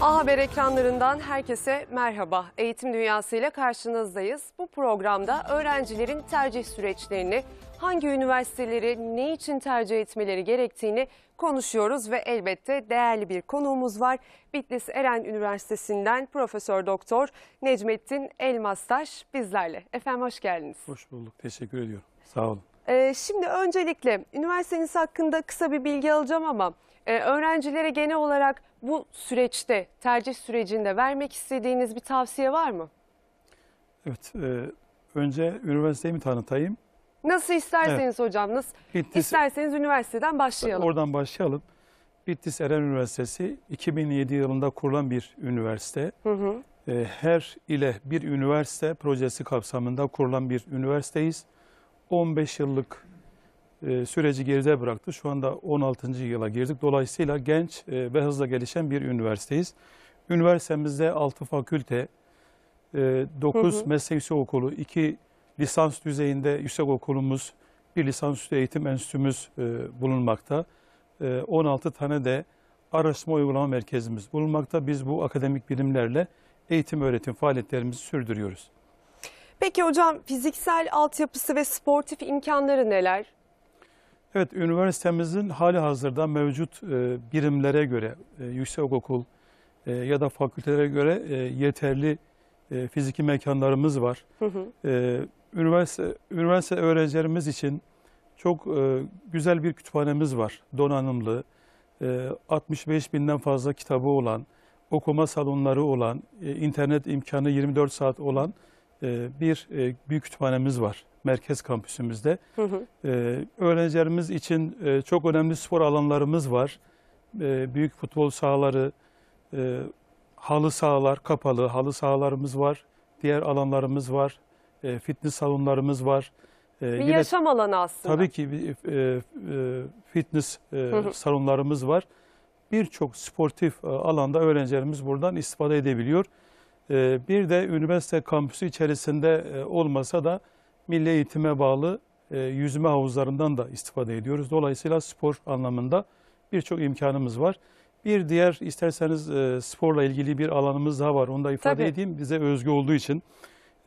A Haber ekranlarından herkese merhaba. Eğitim dünyasıyla karşınızdayız. Bu programda öğrencilerin tercih süreçlerini hangi üniversiteleri ne için tercih etmeleri gerektiğini konuşuyoruz ve elbette değerli bir konuğumuz var. Bitlis Eren Üniversitesi'nden Profesör Doktor Necmettin Elmastaş bizlerle. Efendim hoş geldiniz. Hoş bulduk. Teşekkür ediyorum. Sağ olun. Ee, şimdi öncelikle üniversiteniz hakkında kısa bir bilgi alacağım ama e, öğrencilere genel olarak bu süreçte, tercih sürecinde vermek istediğiniz bir tavsiye var mı? Evet, e, önce üniversitemi tanıtayım. Nasıl isterseniz hocam, nasıl İttis, isterseniz üniversiteden başlayalım. Oradan başlayalım. Bittis Eren Üniversitesi 2007 yılında kurulan bir üniversite. Hı hı. Ee, her ile bir üniversite projesi kapsamında kurulan bir üniversiteyiz. 15 yıllık e, süreci geride bıraktı. Şu anda 16. yıla girdik. Dolayısıyla genç e, ve hızla gelişen bir üniversiteyiz. Üniversitemizde 6 fakülte, 9 e, meslek okulu, 2 lisans düzeyinde yüksek okulumuz, bir lisans lisansüstü eğitim enstitümüz e, bulunmakta. E, 16 tane de araştırma uygulama merkezimiz bulunmakta. Biz bu akademik bilimlerle eğitim öğretim faaliyetlerimizi sürdürüyoruz. Peki hocam fiziksel altyapısı ve sportif imkanları neler? Evet üniversitemizin hali hazırda mevcut e, birimlere göre e, yüksek okul e, ya da fakültelere göre e, yeterli e, fiziki mekanlarımız var. Hı hı. E, üniversite, üniversite öğrencilerimiz için çok e, güzel bir kütüphanemiz var. Donanımlı, e, 65 binden fazla kitabı olan, okuma salonları olan, e, internet imkanı 24 saat olan e, bir e, büyük kütüphanemiz var merkez kampüsümüzde. Hı hı. E, öğrencilerimiz için e, çok önemli spor alanlarımız var. E, büyük futbol sahaları, e, halı sahalar kapalı, halı sahalarımız var, diğer alanlarımız var, e, fitness salonlarımız var. E, bir yine, yaşam alanı aslında. Tabii ki e, e, fitness e, salonlarımız var. Birçok sportif e, alanda öğrencilerimiz buradan istifade edebiliyor. E, bir de üniversite kampüsü içerisinde e, olmasa da milli eğitime bağlı e, yüzme havuzlarından da istifade ediyoruz. Dolayısıyla spor anlamında birçok imkanımız var. Bir diğer isterseniz e, sporla ilgili bir alanımız daha var. Onu da ifade Tabii. edeyim. Bize özgü olduğu için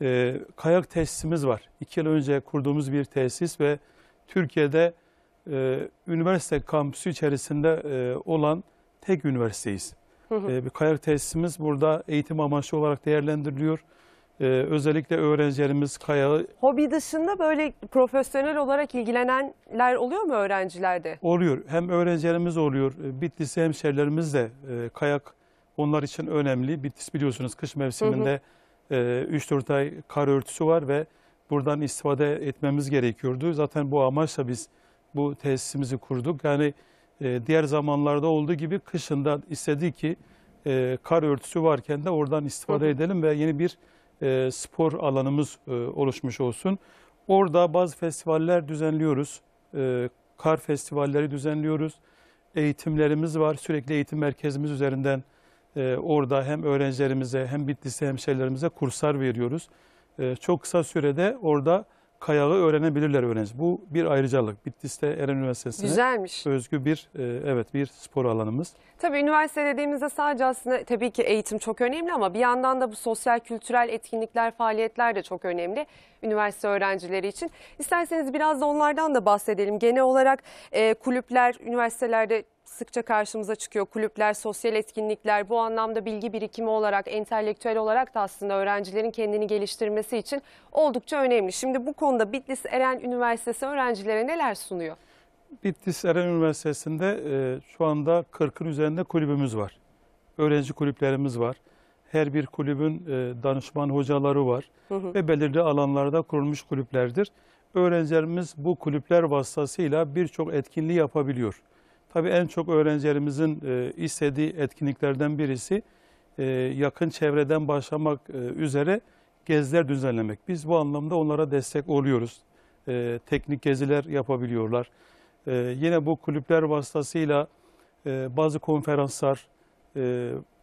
e, kayak tesisimiz var. İki yıl önce kurduğumuz bir tesis ve Türkiye'de e, üniversite kampüsü içerisinde e, olan tek üniversiteyiz. Hı hı. E, bir kayak tesisimiz burada eğitim amaçlı olarak değerlendiriliyor. Ee, özellikle öğrencilerimiz kayağı... Hobi dışında böyle profesyonel olarak ilgilenenler oluyor mu öğrencilerde? Oluyor. Hem öğrencilerimiz oluyor. E, Bitlis'e hemşerilerimiz de e, kayak onlar için önemli. Bitlis biliyorsunuz kış mevsiminde hı hı 3 ee, 4 ay kar örtüsü var ve buradan istifade etmemiz gerekiyordu. Zaten bu amaçla biz bu tesisimizi kurduk. Yani e, diğer zamanlarda olduğu gibi kışında istedi ki e, kar örtüsü varken de oradan istifade edelim ve yeni bir e, spor alanımız oluşmuş olsun. Orada bazı festivaller düzenliyoruz. Kar festivalleri düzenliyoruz. Eğitimlerimiz var. Sürekli eğitim merkezimiz üzerinden e, orada hem öğrencilerimize hem Bitlis'e hemşerilerimize kurslar veriyoruz. E, çok kısa sürede orada kayağı öğrenebilirler öğrenci. Bu bir ayrıcalık. Bitlis'te Eren Üniversitesi'ne Güzelmiş. özgü bir e, evet bir spor alanımız. Tabii üniversite dediğimizde sadece aslında tabii ki eğitim çok önemli ama bir yandan da bu sosyal kültürel etkinlikler, faaliyetler de çok önemli üniversite öğrencileri için. İsterseniz biraz da onlardan da bahsedelim. Genel olarak e, kulüpler üniversitelerde sıkça karşımıza çıkıyor. Kulüpler, sosyal etkinlikler bu anlamda bilgi birikimi olarak, entelektüel olarak da aslında öğrencilerin kendini geliştirmesi için oldukça önemli. Şimdi bu konuda Bitlis Eren Üniversitesi öğrencilere neler sunuyor? Bitlis Eren Üniversitesi'nde e, şu anda 40'ın üzerinde kulübümüz var. Öğrenci kulüplerimiz var. Her bir kulübün e, danışman hocaları var hı hı. ve belirli alanlarda kurulmuş kulüplerdir öğrencilerimiz bu kulüpler vasıtasıyla birçok etkinliği yapabiliyor. Tabii en çok öğrencilerimizin e, istediği etkinliklerden birisi e, yakın çevreden başlamak e, üzere geziler düzenlemek. Biz bu anlamda onlara destek oluyoruz. Teknik geziler yapabiliyorlar. Yine bu kulüpler vasıtasıyla bazı konferanslar,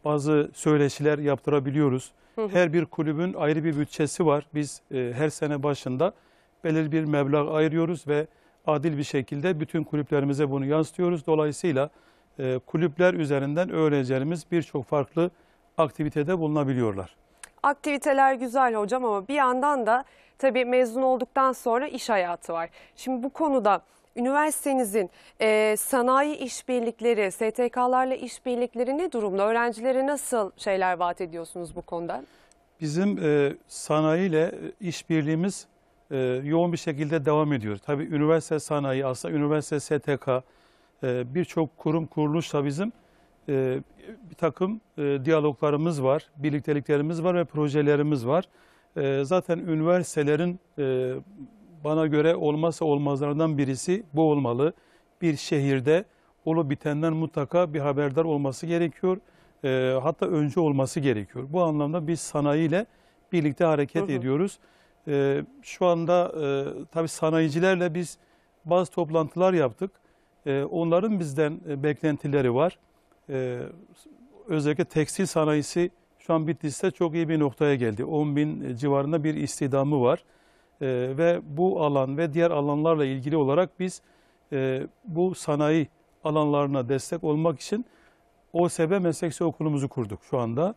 bazı söyleşiler yaptırabiliyoruz. Hı hı. Her bir kulübün ayrı bir bütçesi var. Biz her sene başında belirli bir meblağ ayırıyoruz ve adil bir şekilde bütün kulüplerimize bunu yansıtıyoruz. Dolayısıyla e, kulüpler üzerinden öğrencilerimiz birçok farklı aktivitede bulunabiliyorlar. Aktiviteler güzel hocam ama bir yandan da tabii mezun olduktan sonra iş hayatı var. Şimdi bu konuda üniversitenizin e, sanayi işbirlikleri, STK'larla işbirlikleri ne durumda? Öğrencilere nasıl şeyler vaat ediyorsunuz bu konuda? Bizim e, sanayiyle e, işbirliğimiz e, yoğun bir şekilde devam ediyor. Tabii üniversite sanayi aslında üniversite STK e, birçok kurum kuruluşla bizim e, bir takım e, diyaloglarımız var, birlikteliklerimiz var ve projelerimiz var. E, zaten üniversitelerin e, bana göre olmazsa olmazlarından birisi bu olmalı. Bir şehirde olup bitenden mutlaka bir haberdar olması gerekiyor. E, hatta önce olması gerekiyor. Bu anlamda biz sanayiyle birlikte hareket hı hı. ediyoruz. E, şu anda e, tabii sanayicilerle biz bazı toplantılar yaptık. E, onların bizden e, beklentileri var. E, özellikle tekstil sanayisi şu an Bitlis'te çok iyi bir noktaya geldi. 10 bin e, civarında bir istihdamı var. E, ve bu alan ve diğer alanlarla ilgili olarak biz e, bu sanayi alanlarına destek olmak için OSB Meslekse Okulumuzu kurduk şu anda.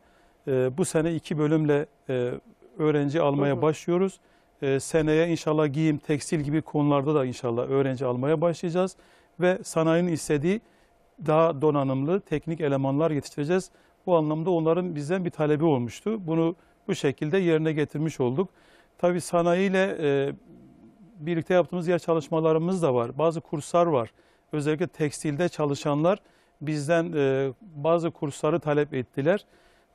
E, bu sene iki bölümle e, öğrenci almaya hı başlıyoruz. E, seneye inşallah giyim, tekstil gibi konularda da inşallah öğrenci almaya başlayacağız. Ve sanayinin istediği daha donanımlı teknik elemanlar yetiştireceğiz. Bu anlamda onların bizden bir talebi olmuştu. Bunu bu şekilde yerine getirmiş olduk. Tabii sanayiyle e, birlikte yaptığımız yer çalışmalarımız da var. Bazı kurslar var. Özellikle tekstilde çalışanlar bizden e, bazı kursları talep ettiler.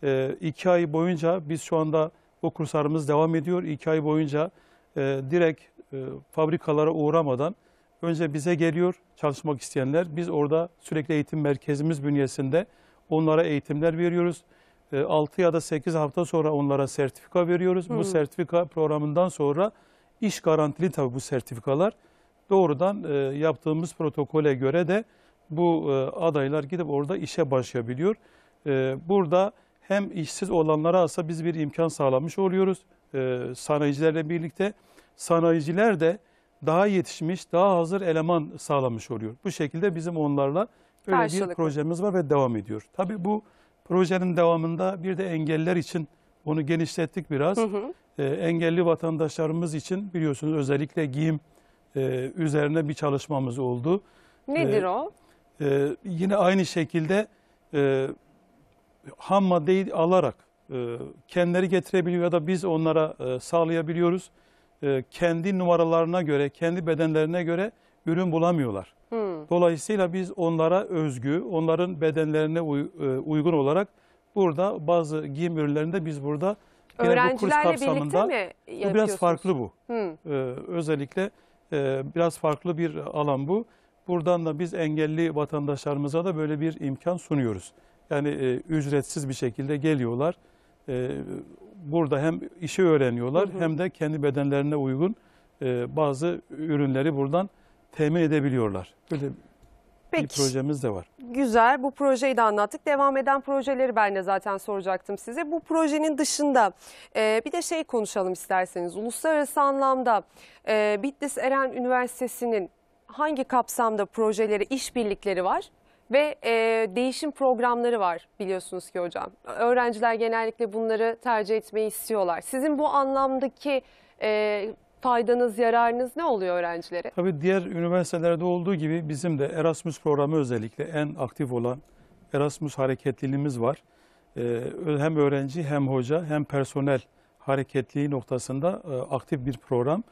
E, iki ay boyunca biz şu anda bu kurslarımız devam ediyor. İki ay boyunca e, direkt e, fabrikalara uğramadan önce bize geliyor çalışmak isteyenler. Biz orada sürekli eğitim merkezimiz bünyesinde onlara eğitimler veriyoruz. E, 6 ya da 8 hafta sonra onlara sertifika veriyoruz. Hı. Bu hmm. sertifika programından sonra iş garantili tabii bu sertifikalar. Doğrudan e, yaptığımız protokole göre de bu e, adaylar gidip orada işe başlayabiliyor. E, burada hem işsiz olanlara aslında biz bir imkan sağlamış oluyoruz e, sanayicilerle birlikte. Sanayiciler de daha yetişmiş, daha hazır eleman sağlamış oluyor. Bu şekilde bizim onlarla böyle bir projemiz var ve devam ediyor. Tabii bu projenin devamında bir de engeller için onu genişlettik biraz. Hı hı. E, engelli vatandaşlarımız için biliyorsunuz özellikle giyim e, üzerine bir çalışmamız oldu. Nedir e, o? E, yine aynı şekilde e, ham maddeyi alarak e, kendileri getirebiliyor ya da biz onlara e, sağlayabiliyoruz. E, kendi numaralarına göre, kendi bedenlerine göre ürün bulamıyorlar. Hmm. Dolayısıyla biz onlara özgü, onların bedenlerine uy, e, uygun olarak burada bazı giyim ürünlerinde biz burada Öğrencilerle bu kurs kapsamında, birlikte mi Bu biraz farklı bu. Hmm. Ee, özellikle e, biraz farklı bir alan bu. Buradan da biz engelli vatandaşlarımıza da böyle bir imkan sunuyoruz. Yani e, ücretsiz bir şekilde geliyorlar. E, burada hem işi öğreniyorlar hı hı. hem de kendi bedenlerine uygun e, bazı ürünleri buradan temin edebiliyorlar. Böyle Peki. bir projemiz de var. Güzel. Bu projeyi de anlattık. Devam eden projeleri ben de zaten soracaktım size. Bu projenin dışında e, bir de şey konuşalım isterseniz. Uluslararası anlamda e, Bitlis Eren Üniversitesi'nin hangi kapsamda projeleri, işbirlikleri var? Ve e, değişim programları var biliyorsunuz ki hocam. Öğrenciler genellikle bunları tercih etmeyi istiyorlar. Sizin bu anlamdaki e, faydanız, yararınız ne oluyor öğrencilere? Tabii diğer üniversitelerde olduğu gibi bizim de Erasmus programı özellikle en aktif olan Erasmus hareketliliğimiz var. Ee, hem öğrenci hem hoca hem personel hareketliliği noktasında e, aktif bir program.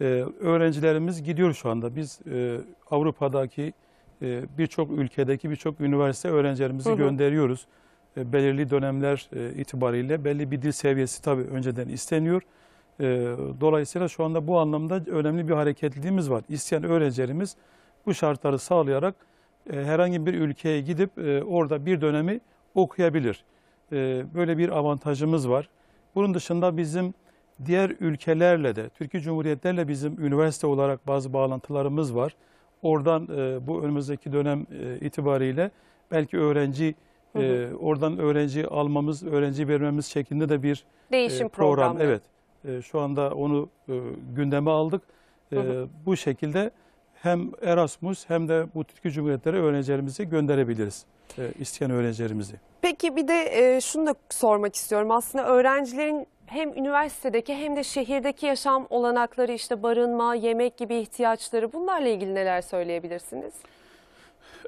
Ee, öğrencilerimiz gidiyor şu anda. Biz e, Avrupa'daki e, birçok ülkedeki birçok üniversite öğrencilerimizi hı hı. gönderiyoruz. Ee, belirli dönemler e, itibariyle belli bir dil seviyesi tabii önceden isteniyor. Ee, dolayısıyla şu anda bu anlamda önemli bir hareketliliğimiz var. İsteyen öğrencilerimiz bu şartları sağlayarak e, herhangi bir ülkeye gidip e, orada bir dönemi okuyabilir. böyle bir avantajımız var. Bunun dışında bizim diğer ülkelerle de, Türkiye Cumhuriyetlerle bizim üniversite olarak bazı bağlantılarımız var. Oradan e, bu önümüzdeki dönem e, itibariyle belki öğrenci hı hı. E, oradan öğrenci almamız, öğrenci vermemiz şeklinde de bir değişim e, program. Programı. Evet. E, şu anda onu e, gündeme aldık. E, hı hı. Bu şekilde hem Erasmus hem de bu Türkiye Cumhuriyetleri öğrencilerimizi gönderebiliriz. E, isteyen öğrencilerimizi. Peki bir de e, şunu da sormak istiyorum. Aslında öğrencilerin hem üniversitedeki hem de şehirdeki yaşam olanakları işte barınma, yemek gibi ihtiyaçları bunlarla ilgili neler söyleyebilirsiniz?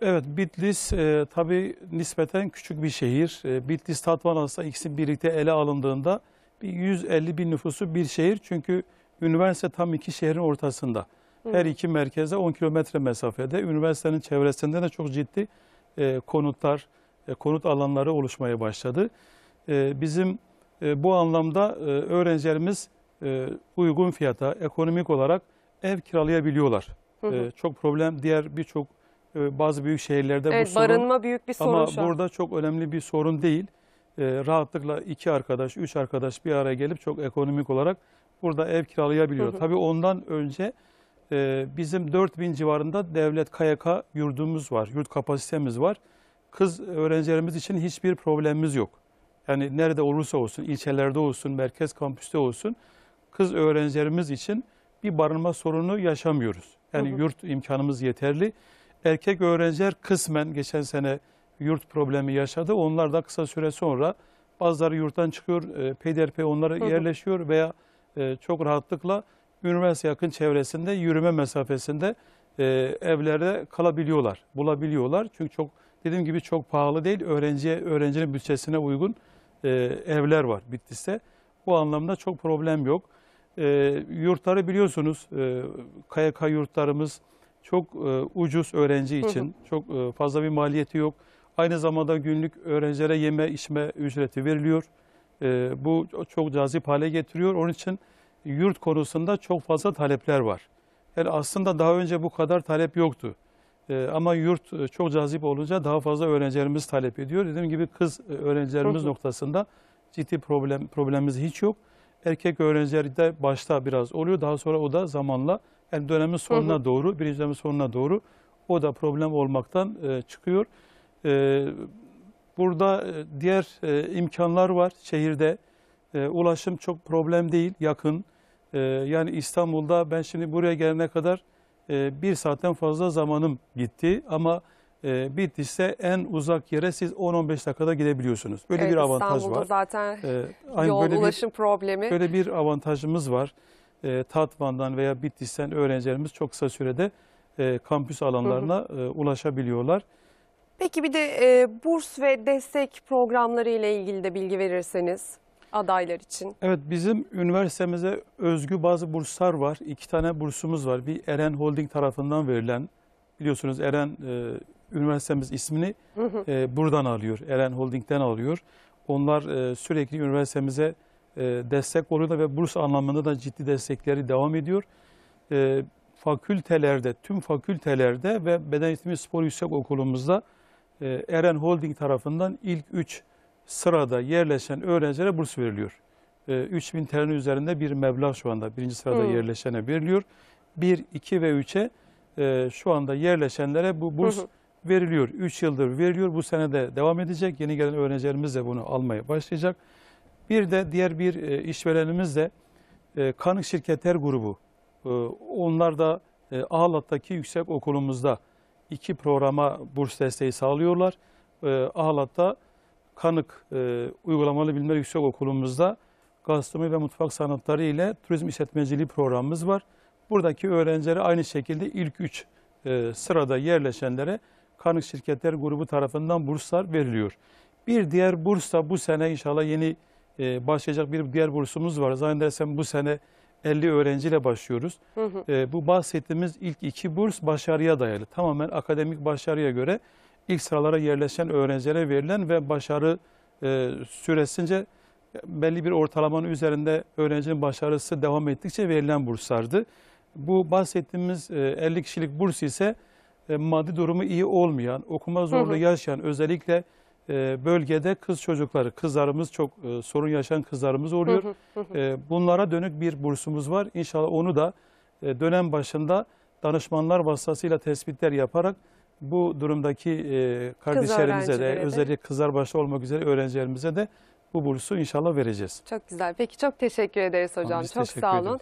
Evet Bitlis e, tabii nispeten küçük bir şehir. E, Bitlis Tatvan arasında ikisi birlikte ele alındığında bir 150 bin nüfusu bir şehir. Çünkü üniversite tam iki şehrin ortasında. Her iki merkeze 10 kilometre mesafede. Üniversitenin çevresinde de çok ciddi e, konutlar, e, konut alanları oluşmaya başladı. E, bizim e, bu anlamda e, öğrencilerimiz e, uygun fiyata ekonomik olarak ev kiralayabiliyorlar. Hı hı. Çok problem diğer birçok bazı büyük şehirlerde evet, bu sorun. Barınma büyük bir sorun Ama şu an. burada çok önemli bir sorun değil. Rahatlıkla iki arkadaş, üç arkadaş bir araya gelip çok ekonomik olarak burada ev kiralayabiliyor. Hı hı. Tabii ondan önce bizim 4000 civarında devlet KYK yurdumuz var, yurt kapasitemiz var. Kız öğrencilerimiz için hiçbir problemimiz yok. Yani nerede olursa olsun, ilçelerde olsun, merkez kampüste olsun kız öğrencilerimiz için bir barınma sorunu yaşamıyoruz. Yani hı hı. yurt imkanımız yeterli. Erkek öğrenciler kısmen geçen sene yurt problemi yaşadı. Onlar da kısa süre sonra bazıları yurttan çıkıyor, e, peyderpey onlara hı hı. yerleşiyor veya e, çok rahatlıkla üniversite yakın çevresinde yürüme mesafesinde e, evlerde kalabiliyorlar, bulabiliyorlar. Çünkü çok dediğim gibi çok pahalı değil, öğrenciye öğrencinin bütçesine uygun e, evler var Bitlis'te. Bu anlamda çok problem yok. E, yurtları biliyorsunuz e, KYK yurtlarımız çok e, ucuz öğrenci için. Hı hı. Çok e, fazla bir maliyeti yok. Aynı zamanda günlük öğrencilere yeme içme ücreti veriliyor. E, bu çok cazip hale getiriyor. Onun için yurt konusunda çok fazla talepler var. Yani aslında daha önce bu kadar talep yoktu. Ee, ama yurt e, çok cazip olunca daha fazla öğrencilerimiz talep ediyor. Dediğim gibi kız e, öğrencilerimiz noktasında ciddi problem problemimiz hiç yok. Erkek öğrencilerde başta biraz oluyor. Daha sonra o da zamanla yani dönemin sonuna hı hı. doğru, birinci dönemin sonuna doğru o da problem olmaktan e, çıkıyor. E, burada e, diğer e, imkanlar var şehirde. E, ulaşım çok problem değil, yakın. E, yani İstanbul'da ben şimdi buraya gelene kadar e, bir saatten fazla zamanım gitti ama e, Bitlis'te en uzak yere siz 10-15 dakikada gidebiliyorsunuz. Böyle evet, bir avantaj İstanbul'da var. zaten e, aynı yol böyle ulaşım bir, problemi. Böyle bir avantajımız var. E, Tatvan'dan veya Bitlis'ten öğrencilerimiz çok kısa sürede e, kampüs alanlarına hı hı. E, ulaşabiliyorlar. Peki bir de e, burs ve destek programları ile ilgili de bilgi verirseniz adaylar için? Evet bizim üniversitemize özgü bazı burslar var. İki tane bursumuz var. Bir Eren Holding tarafından verilen biliyorsunuz Eren e, üniversitemiz ismini hı E, buradan alıyor. Eren Holding'den alıyor. Onlar e, sürekli üniversitemize e, destek oluyorlar ve burs anlamında da ciddi destekleri devam ediyor. E, fakültelerde, tüm fakültelerde ve Beden Eğitimi Spor Yüksek Okulumuzda e, Eren Holding tarafından ilk üç sırada yerleşen öğrencilere burs veriliyor. E, 3000 TL'nin üzerinde bir meblağ şu anda birinci sırada hmm. yerleşene veriliyor. 1, 2 ve 3'e e, şu anda yerleşenlere bu burs hı. veriliyor. 3 yıldır veriliyor. Bu sene de devam edecek. Yeni gelen öğrencilerimiz de bunu almaya başlayacak. Bir de diğer bir e, işverenimiz de e, Kanık Şirketler Grubu. E, onlar da e, Ağlat'taki yüksek okulumuzda iki programa burs desteği sağlıyorlar. E, Ağlat'ta Kanık e, Uygulamalı Bilimler Yüksek Okulumuzda gastronomi ve mutfak sanatları ile turizm işletmeciliği programımız var. Buradaki öğrencileri aynı şekilde ilk üç e, sırada yerleşenlere Kanık Şirketler Grubu tarafından burslar veriliyor. Bir diğer burs da bu sene inşallah yeni e, başlayacak bir diğer bursumuz var. Zannedersem bu sene 50 öğrenciyle başlıyoruz. Hı hı. E, bu bahsettiğimiz ilk iki burs başarıya dayalı. Tamamen akademik başarıya göre ilk sıralara yerleşen öğrencilere verilen ve başarı e, süresince belli bir ortalamanın üzerinde öğrencinin başarısı devam ettikçe verilen burslardı. Bu bahsettiğimiz e, 50 kişilik burs ise e, maddi durumu iyi olmayan, okuma zorluğu yaşayan özellikle e, bölgede kız çocukları, kızlarımız çok e, sorun yaşayan kızlarımız oluyor. E, bunlara dönük bir bursumuz var. İnşallah onu da e, dönem başında danışmanlar vasıtasıyla tespitler yaparak bu durumdaki e, kardeşlerimize de özellikle kızlar başta olmak üzere öğrencilerimize de bu bursu inşallah vereceğiz. Çok güzel. Peki çok teşekkür ederiz hocam. Biz çok sağ olun.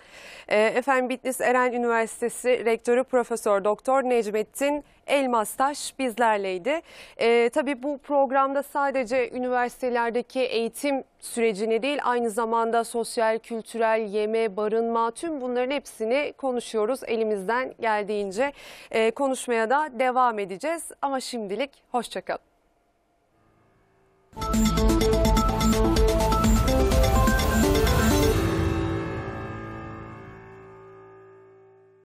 E, efendim Bitlis Eren Üniversitesi Rektörü Profesör Doktor Necmettin Elmastaş bizlerleydi. E, tabii bu programda sadece üniversitelerdeki eğitim sürecini değil aynı zamanda sosyal, kültürel, yeme, barınma tüm bunların hepsini konuşuyoruz elimizden geldiğince. E, konuşmaya da devam edeceğiz ama şimdilik hoşçakalın.